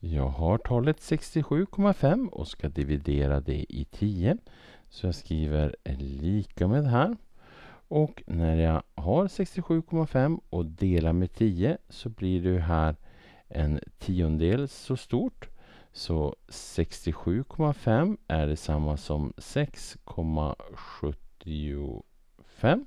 Jag har talet 67,5 och ska dividera det i 10. Så jag skriver lika med här. Och när jag har 67,5 och delar med 10 så blir det här en tiondel så stort. Så 67,5 är detsamma som 6,75.